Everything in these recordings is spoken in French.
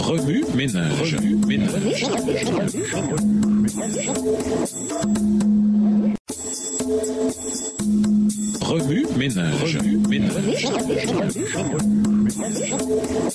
Remue ménage. Remue ménage. Remue ménage.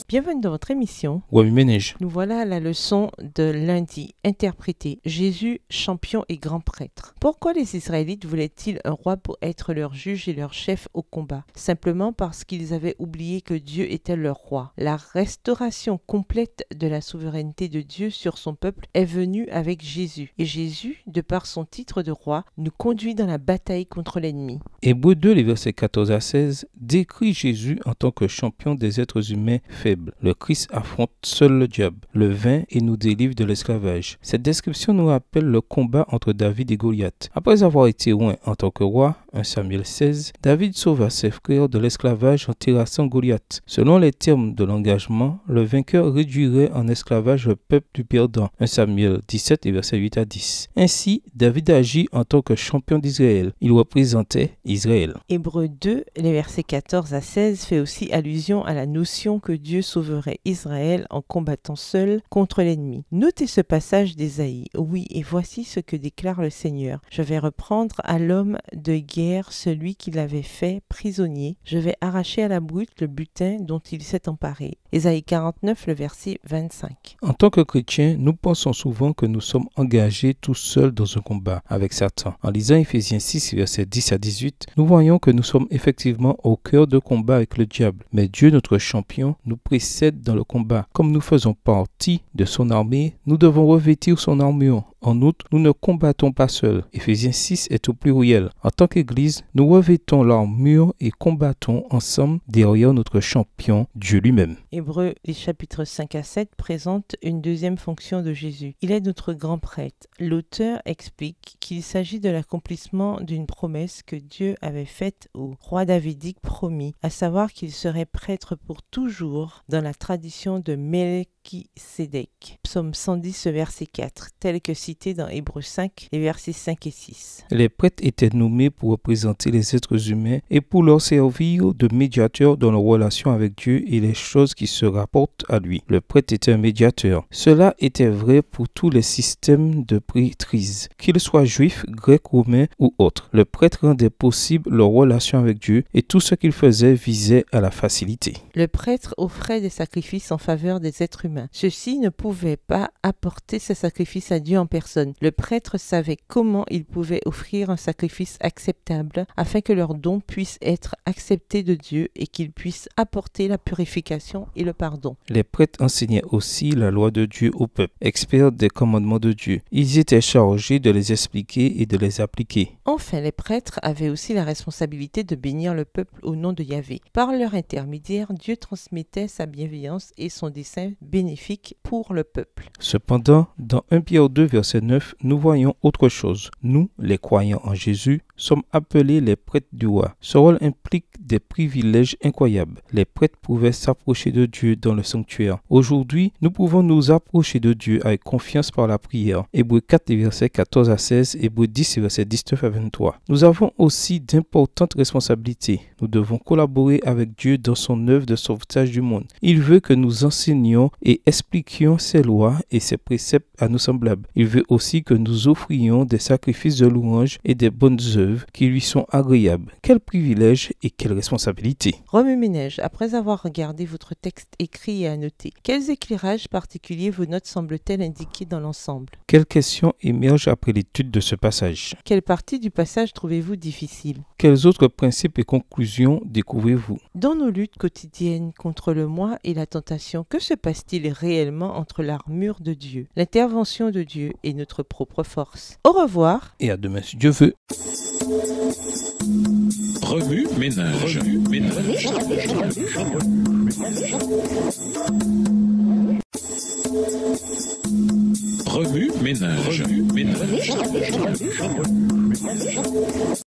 Bienvenue dans votre émission. Nous voilà à la leçon de lundi, interprétée Jésus, champion et grand prêtre. Pourquoi les Israélites voulaient-ils un roi pour être leur juge et leur chef au combat Simplement parce qu'ils avaient oublié que Dieu était leur roi. La restauration complète de la souveraineté de Dieu sur son peuple est venue avec Jésus. Et Jésus, de par son titre de roi, nous conduit dans la bataille contre l'ennemi. Hébreu 2, les versets 14 à 16, décrit Jésus en tant que champion des êtres humains faibles. Le Christ affronte seul le diable, le vain et nous délivre de l'esclavage. Cette description nous rappelle le combat entre David et Goliath. Après avoir été loin en tant que roi, 1 Samuel 16, David sauva ses frères de l'esclavage en terrassant Goliath. Selon les termes de l'engagement, le vainqueur réduirait en esclavage le peuple du perdant. 1 Samuel 17 et verset 8 à 10. Ainsi, David agit en tant que champion d'Israël. Il représentait Israël. Hébreu 2, les versets 14 à 16 fait aussi allusion à à la notion que Dieu sauverait Israël en combattant seul contre l'ennemi. Notez ce passage d'Ésaïe. Oui, et voici ce que déclare le Seigneur. Je vais reprendre à l'homme de guerre celui qu'il avait fait prisonnier. Je vais arracher à la brute le butin dont il s'est emparé. Ésaïe 49, le verset 25. En tant que chrétien, nous pensons souvent que nous sommes engagés tout seuls dans un combat avec Satan. En lisant Ephésiens 6, versets 10 à 18, nous voyons que nous sommes effectivement au cœur de combat avec le diable, mais Dieu ne notre champion nous précède dans le combat. Comme nous faisons partie de son armée, nous devons revêtir son armure en outre, nous ne combattons pas seuls. Ephésiens 6 est au pluriel. En tant qu'Église, nous revêtons l'armure et combattons ensemble derrière notre champion, Dieu lui-même. Hébreux, les chapitres 5 à 7 présentent une deuxième fonction de Jésus. Il est notre grand prêtre. L'auteur explique qu'il s'agit de l'accomplissement d'une promesse que Dieu avait faite au roi davidique promis, à savoir qu'il serait prêtre pour toujours dans la tradition de Melech Melchisedec. Psaume 110, verset 4, tel que cité dans Hébreu 5, les versets 5 et 6. Les prêtres étaient nommés pour représenter les êtres humains et pour leur servir de médiateur dans leur relation avec Dieu et les choses qui se rapportent à lui. Le prêtre était un médiateur. Cela était vrai pour tous les systèmes de prêtrise, qu'ils soient juifs, grecs, romains ou autres. Le prêtre rendait possible leur relation avec Dieu et tout ce qu'il faisait visait à la facilité. Le prêtre offrait des sacrifices en faveur des êtres humains ceux-ci ne pouvaient pas apporter ce sacrifice à Dieu en personne. Le prêtre savait comment il pouvait offrir un sacrifice acceptable afin que leur don puisse être accepté de Dieu et qu'il puisse apporter la purification et le pardon. Les prêtres enseignaient aussi la loi de Dieu au peuple, experts des commandements de Dieu. Ils étaient chargés de les expliquer et de les appliquer. Enfin, les prêtres avaient aussi la responsabilité de bénir le peuple au nom de Yahvé. Par leur intermédiaire, Dieu transmettait sa bienveillance et son dessein béni pour le peuple. Cependant, dans 1 Pierre 2, verset 9, nous voyons autre chose. Nous, les croyants en Jésus, sommes appelés les prêtres du roi. Ce rôle implique des privilèges incroyables. Les prêtres pouvaient s'approcher de Dieu dans le sanctuaire. Aujourd'hui, nous pouvons nous approcher de Dieu avec confiance par la prière. Hébreux 4, 14 à 16, 10, 19 à 23. Nous avons aussi d'importantes responsabilités. Nous devons collaborer avec Dieu dans son œuvre de sauvetage du monde. Il veut que nous enseignions et expliquions ses lois et ses préceptes à nos semblables. Il veut aussi que nous offrions des sacrifices de louange et des bonnes œuvres qui lui sont agréables. Quel privilège et quelle responsabilité. Romu Ménège, après avoir regardé votre texte écrit et annoté, quels éclairages particuliers vos notes semblent-elles indiquer dans l'ensemble Quelles questions émergent après l'étude de ce passage Quelle partie du passage trouvez-vous difficile Quels autres principes et conclusions découvrez-vous. Dans nos luttes quotidiennes contre le moi et la tentation, que se passe-t-il réellement entre l'armure de Dieu, l'intervention de Dieu et notre propre force Au revoir et à demain si Dieu veut.